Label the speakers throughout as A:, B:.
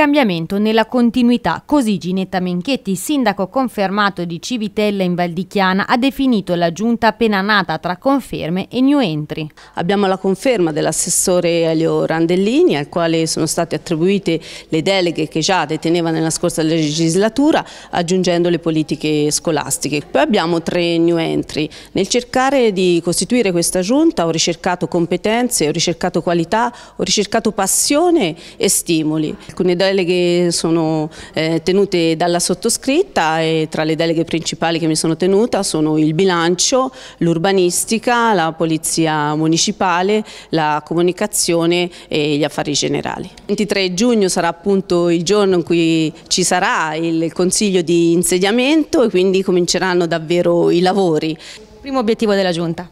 A: cambiamento nella continuità. Così Ginetta Menchetti, sindaco confermato di Civitella in Valdichiana, ha definito la giunta appena nata tra conferme
B: e new entry. Abbiamo la conferma dell'assessore Elio Randellini, al quale sono state attribuite le deleghe che già deteneva nella scorsa legislatura, aggiungendo le politiche scolastiche. Poi abbiamo tre new entry. Nel cercare di costituire questa giunta ho ricercato competenze, ho ricercato qualità, ho ricercato passione e stimoli. Alcune deleghe deleghe sono eh, tenute dalla sottoscritta e tra le deleghe principali che mi sono tenuta sono il bilancio, l'urbanistica, la polizia municipale, la comunicazione e gli affari generali. Il 23 giugno sarà appunto il giorno in cui ci sarà il consiglio di insediamento e quindi cominceranno davvero i lavori. Primo obiettivo della Giunta?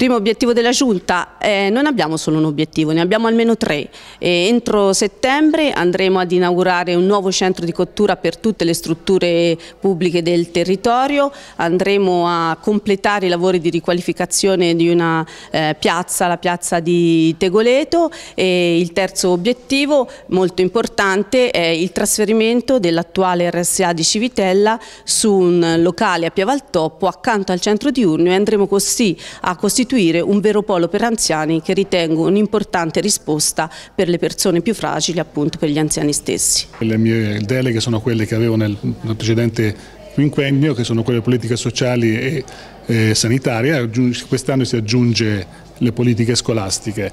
B: Primo obiettivo della Giunta, eh, non abbiamo solo un obiettivo, ne abbiamo almeno tre. E entro settembre andremo ad inaugurare un nuovo centro di cottura per tutte le strutture pubbliche del territorio, andremo a completare i lavori di riqualificazione di una eh, piazza, la piazza di Tegoleto e il terzo obiettivo molto importante è il trasferimento dell'attuale RSA di Civitella su un locale a Piavaltoppo accanto al centro diurno e andremo così a costituire costituire un vero polo per anziani che ritengo un'importante risposta per le persone più fragili, appunto per gli anziani stessi.
C: Le mie deleghe sono quelle che avevo nel precedente quinquennio, che sono quelle politiche sociali e, e sanitarie, quest'anno si aggiunge le politiche scolastiche.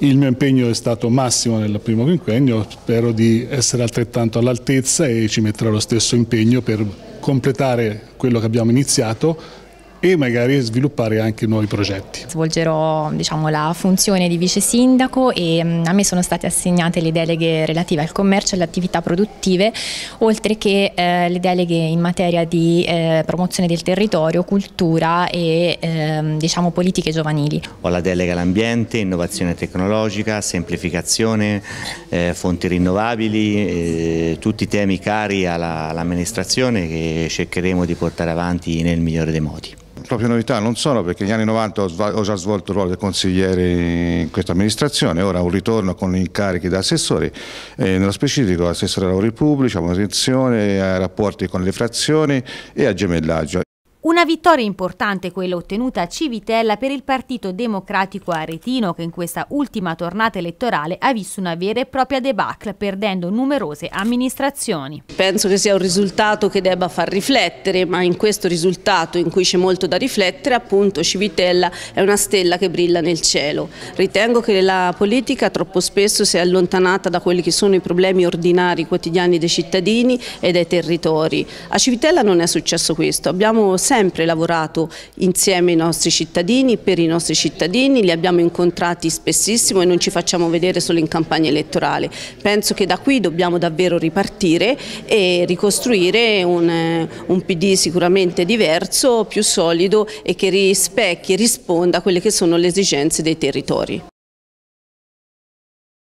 C: Il mio impegno è stato massimo nel primo quinquennio, spero di essere altrettanto all'altezza e ci metterò lo stesso impegno per completare quello che abbiamo iniziato e magari sviluppare anche nuovi progetti.
A: Svolgerò diciamo, la funzione di vice sindaco e mm, a me sono state assegnate le deleghe relative al commercio e alle attività produttive, oltre che eh, le deleghe in materia di eh, promozione del territorio, cultura e eh, diciamo, politiche giovanili.
B: Ho la delega all'ambiente, innovazione tecnologica, semplificazione,
C: eh, fonti rinnovabili, eh, tutti temi cari all'amministrazione che cercheremo di portare avanti nel migliore dei modi proprio novità non sono perché negli anni 90 ho, già svolto il ruolo di consigliere in questa amministrazione, ora un ritorno con incarichi da assessore, eh, nello specifico assessore ai lavori pubblici, a manutenzione, a rapporti con le frazioni e a gemellaggio.
A: Una vittoria importante quella ottenuta a Civitella per il Partito Democratico Aretino che in questa ultima tornata elettorale ha visto una vera e
B: propria debacle perdendo numerose amministrazioni. Penso che sia un risultato che debba far riflettere ma in questo risultato in cui c'è molto da riflettere appunto Civitella è una stella che brilla nel cielo. Ritengo che la politica troppo spesso si è allontanata da quelli che sono i problemi ordinari quotidiani dei cittadini e dei territori. A Civitella non è successo questo, abbiamo sempre sempre lavorato insieme ai nostri cittadini, per i nostri cittadini, li abbiamo incontrati spessissimo e non ci facciamo vedere solo in campagna elettorale. Penso che da qui dobbiamo davvero ripartire e ricostruire un, eh, un PD sicuramente diverso, più solido e che rispecchi e risponda a quelle che sono le esigenze dei territori.